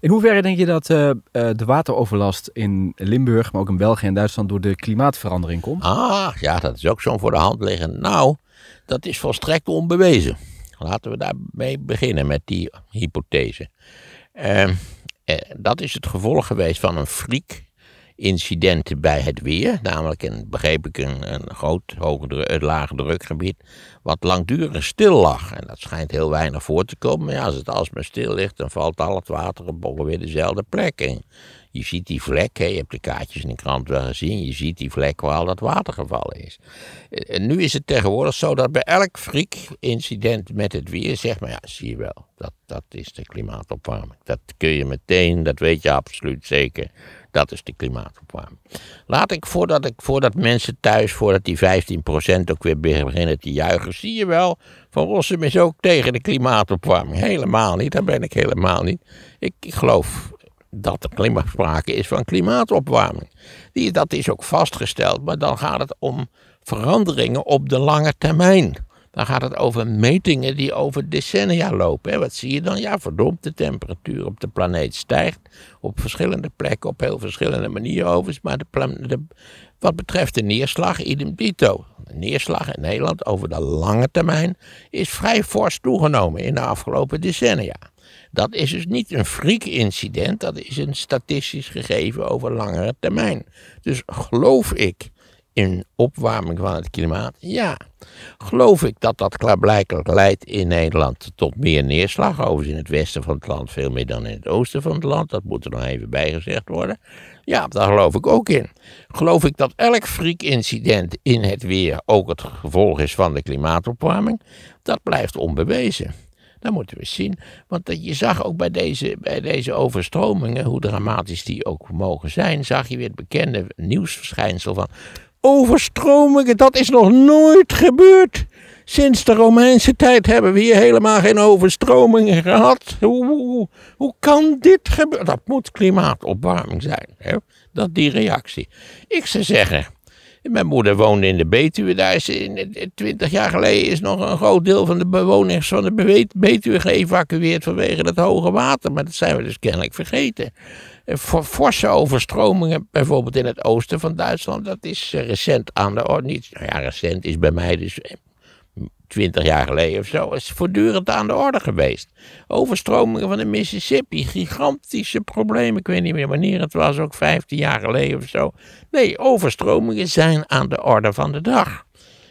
In hoeverre denk je dat eh, eh, de wateroverlast in Limburg, maar ook in België en Duitsland door de klimaatverandering komt? Ah, ja, dat is ook zo'n voor de hand liggend. Nou, dat is volstrekt onbewezen. Laten we daarmee beginnen met die hypothese. Uh, dat is het gevolg geweest van een friek incidenten bij het weer. Namelijk, een, begreep ik, een, groot lage drukgebied wat langdurig stil lag. En dat schijnt heel weinig voor te komen. Maar ja, als het alsmaar stil ligt, dan valt al het water op weer dezelfde plek in. Je ziet die vlek, hè, je hebt de kaartjes in de krant wel gezien, je ziet die vlek waar al dat water gevallen is. En eh, nu is het tegenwoordig zo dat bij elk friek-incident met het weer, zeg maar, ja, zie je wel, dat, dat is de klimaatopwarming. Dat kun je meteen, dat weet je absoluut zeker, dat is de klimaatopwarming. Laat ik voordat, ik, voordat mensen thuis, voordat die 15% ook weer beginnen te juichen, zie je wel, Van Rossum is ook tegen de klimaatopwarming. Helemaal niet, daar ben ik helemaal niet. Ik, ik geloof dat er sprake is van klimaatopwarming. Die, dat is ook vastgesteld, maar dan gaat het om veranderingen op de lange termijn. Dan gaat het over metingen die over decennia lopen. Hè. Wat zie je dan? Ja, verdomd, de temperatuur op de planeet stijgt. Op verschillende plekken, op heel verschillende manieren overigens. Maar de, wat betreft de neerslag, idem dito. De neerslag in Nederland over de lange termijn is vrij fors toegenomen in de afgelopen decennia. Dat is dus niet een freak incident, dat is een statistisch gegeven over langere termijn. Dus geloof ik in opwarming van het klimaat? Ja. Geloof ik dat dat klaarblijkelijk leidt in Nederland tot meer neerslag? Overigens in het westen van het land veel meer dan in het oosten van het land. Dat moet er nog even bijgezegd worden. Ja, daar geloof ik ook in. Geloof ik dat elk freak-incident in het weer ook het gevolg is van de klimaatopwarming? Dat blijft onbewezen. Dat moeten we zien. Want je zag ook bij deze, bij deze overstromingen, hoe dramatisch die ook mogen zijn, zag je weer het bekende nieuwsverschijnsel van overstromingen, dat is nog nooit gebeurd. Sinds de Romeinse tijd hebben we hier helemaal geen overstromingen gehad. Hoe, hoe, hoe kan dit gebeuren? Dat moet klimaatopwarming zijn. Hè? Dat die reactie. Ik zou zeggen, mijn moeder woonde in de Betuwe. Daar is twintig jaar geleden is nog een groot deel van de bewoners van de Betuwe geëvacueerd vanwege dat hoge water. Maar dat zijn we dus kennelijk vergeten. Forse overstromingen, bijvoorbeeld in het oosten van Duitsland, dat is eh, recent aan de orde. Nou ja, recent is bij mij dus eh, twintig jaar geleden of zo, is voortdurend aan de orde geweest. Overstromingen van de Mississippi, gigantische problemen. Ik weet niet meer wanneer het was, ook 15 jaar geleden of zo. Nee, overstromingen zijn aan de orde van de dag.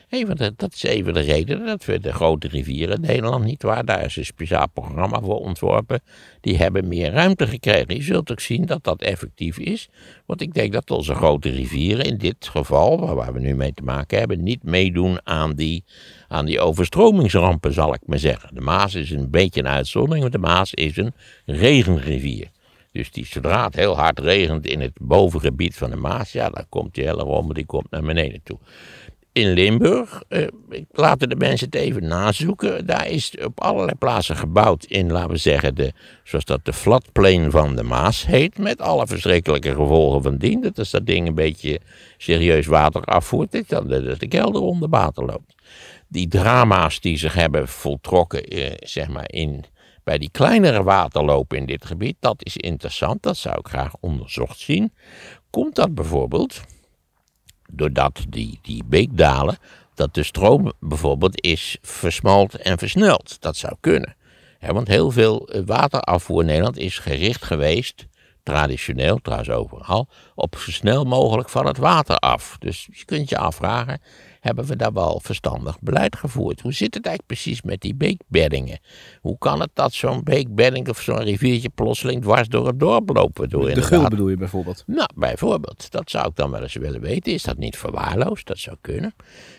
Even de, dat is even de reden dat we de grote rivieren in Nederland, niet waar, daar is een speciaal programma voor ontworpen, die hebben meer ruimte gekregen. Je zult ook zien dat dat effectief is, want ik denk dat onze grote rivieren in dit geval, waar, we nu mee te maken hebben, niet meedoen aan die, aan die overstromingsrampen, zal ik maar zeggen. De Maas is een beetje een uitzondering, want de Maas is een regenrivier. Dus die, zodra het heel hard regent in het bovengebied van de Maas, ja, dan komt die hele rommel die komt naar beneden toe in Limburg. Eh, ik laten de mensen het even nazoeken. Daar is op allerlei plaatsen gebouwd in, laten we zeggen, de, zoals dat de flatplain van de Maas heet. Met alle verschrikkelijke gevolgen van dien. Dat als dat ding een beetje serieus water afvoert, dat dan de, de kelder onder water loopt. Die drama's die zich hebben voltrokken, eh, zeg maar, in bij die kleinere waterlopen in dit gebied, dat is interessant, dat zou ik graag onderzocht zien. Komt dat bijvoorbeeld doordat die, die beekdalen, dat de stroom bijvoorbeeld is versmalt en versneld. Dat zou kunnen. want heel veel eh, waterafvoer in Nederland is gericht geweest, traditioneel trouwens overal, op zo snel mogelijk van het water af. Dus je kunt je afvragen, hebben we daar wel verstandig beleid gevoerd? Hoe zit het eigenlijk precies met die beekbeddingen? Hoe kan het dat zo'n beekbedding of zo'n riviertje plotseling dwars door het dorp lopen? Door, de inderdaad... gul bedoel je bijvoorbeeld? Nou, bijvoorbeeld. Dat zou ik dan wel eens willen weten. Is dat niet verwaarloosd? Dat zou kunnen.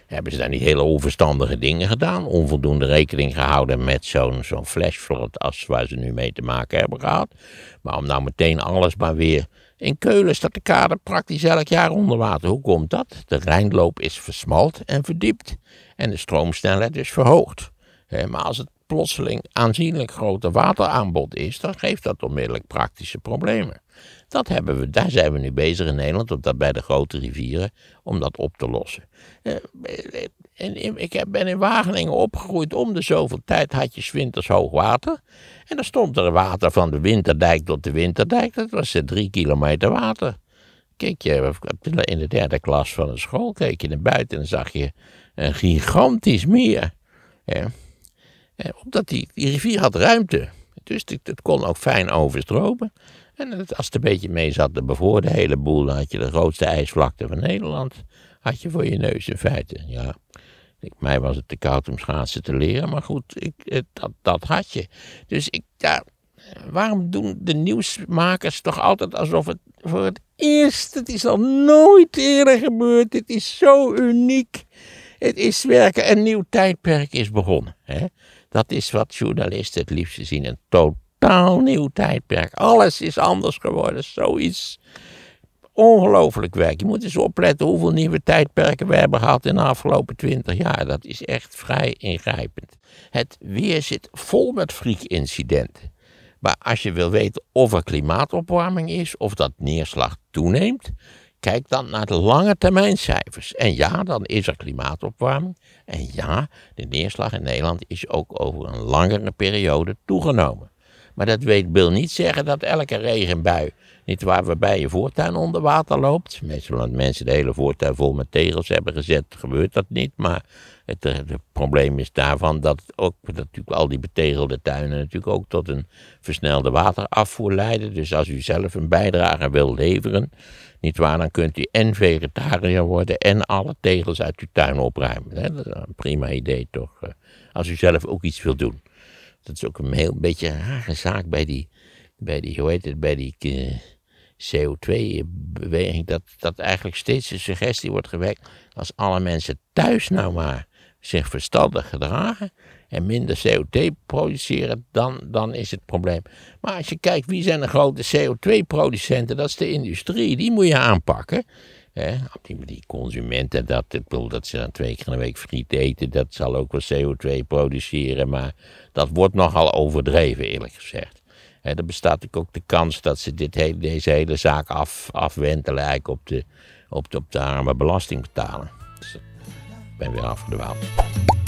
Hebben ze daar niet hele onverstandige dingen gedaan? Onvoldoende rekening gehouden met zo'n zo'n flood als waar ze nu mee te maken hebben gehad. Maar om nou meteen alles maar weer in Keulen staat de kade praktisch elk jaar onder water. Hoe komt dat? De Rijnloop is versmalt en verdiept en de stroomsnelheid is verhoogd. Maar als het plotseling aanzienlijk groter wateraanbod is, dan geeft dat onmiddellijk praktische problemen. Dat hebben we, daar zijn we nu bezig in Nederland, op dat bij de grote rivieren, om dat op te lossen. En ik ben in Wageningen opgegroeid. Om de zoveel tijd had je winters hoogwater. En dan stond er water van de Winterdijk tot de Winterdijk. Dat was eh, drie kilometer water. Kijk je eh, in de derde klas van de school, keek je naar buiten en zag je een gigantisch meer. Ja. Eh, omdat die, die, rivier had ruimte. Dus het kon ook fijn overstromen. En als het een beetje mee zat, dan bevoorde de hele boel. Dan had je de grootste ijsvlakte van Nederland. Had je voor je neus in feite, ja. Ik, mij was het te koud om schaatsen te leren, maar goed, ik, eh, dat, dat had je. Dus ik, ja, waarom doen de nieuwsmakers toch altijd alsof het voor het eerst, het is al nooit eerder gebeurd, Het is zo uniek. Het is werken, een nieuw tijdperk is begonnen. Hè? Dat is wat journalisten het liefst zien, een totaal nieuw tijdperk. Alles is anders geworden, zoiets ongelooflijk werk. Je moet eens opletten hoeveel nieuwe tijdperken we hebben gehad in de afgelopen twintig jaar. Dat is echt vrij ingrijpend. Het weer zit vol met friekincidenten. Maar als je wil weten of er klimaatopwarming is of dat neerslag toeneemt, kijk dan naar de lange termijncijfers. En ja, dan is er klimaatopwarming. En ja, de neerslag in Nederland is ook over een langere periode toegenomen. Maar dat weet, wil niet zeggen dat elke regenbui, niet waar, waarbij je voortuin onder water loopt. Meestal omdat mensen de hele voortuin vol met tegels hebben gezet, gebeurt dat niet. Maar het, eh, het probleem is daarvan dat, ook, dat natuurlijk al die betegelde tuinen natuurlijk ook tot een versnelde waterafvoer leiden. Dus als u zelf een bijdrage wil leveren, niet waar, dan kunt u en vegetariër worden en alle tegels uit uw tuin opruimen. Dat is een prima idee toch, eh, als u zelf ook iets wilt doen. Dat is ook een heel beetje een rare zaak bij die, bij die hoe heet het, bij die eh, CO2-beweging. Dat, dat eigenlijk steeds de suggestie wordt gewekt, als alle mensen thuis nou maar zich verstandig gedragen en minder CO2 produceren, dan, dan is het probleem. Maar als je kijkt, wie zijn de grote CO2-producenten? Dat is de industrie, die moet je aanpakken. Hè? Op die, die consumenten, dat, ik bedoel, dat ze dan twee keer een week friet eten, dat zal ook wel CO2 produceren. Maar dat wordt nogal overdreven, eerlijk gezegd. Hè, er bestaat ook de kans dat ze dit hele, deze hele zaak af, afwentelen eigenlijk op de, op, de, op de arme belastingbetaler. Dus ik ben weer afgedwaald.